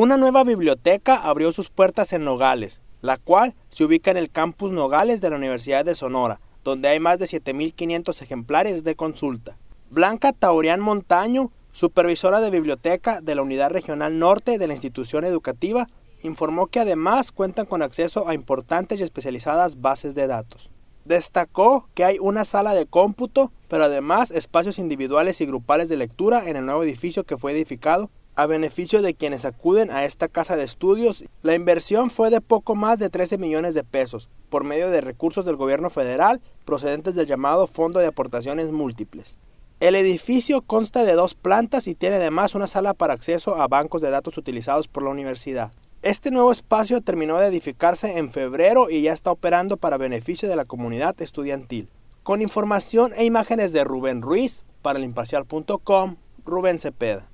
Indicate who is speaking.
Speaker 1: Una nueva biblioteca abrió sus puertas en Nogales, la cual se ubica en el campus Nogales de la Universidad de Sonora, donde hay más de 7.500 ejemplares de consulta. Blanca Taurian Montaño, supervisora de biblioteca de la Unidad Regional Norte de la institución educativa, informó que además cuentan con acceso a importantes y especializadas bases de datos. Destacó que hay una sala de cómputo, pero además espacios individuales y grupales de lectura en el nuevo edificio que fue edificado a beneficio de quienes acuden a esta casa de estudios. La inversión fue de poco más de 13 millones de pesos, por medio de recursos del gobierno federal procedentes del llamado Fondo de Aportaciones Múltiples. El edificio consta de dos plantas y tiene además una sala para acceso a bancos de datos utilizados por la universidad. Este nuevo espacio terminó de edificarse en febrero y ya está operando para beneficio de la comunidad estudiantil. Con información e imágenes de Rubén Ruiz, para el imparcial.com, Rubén Cepeda.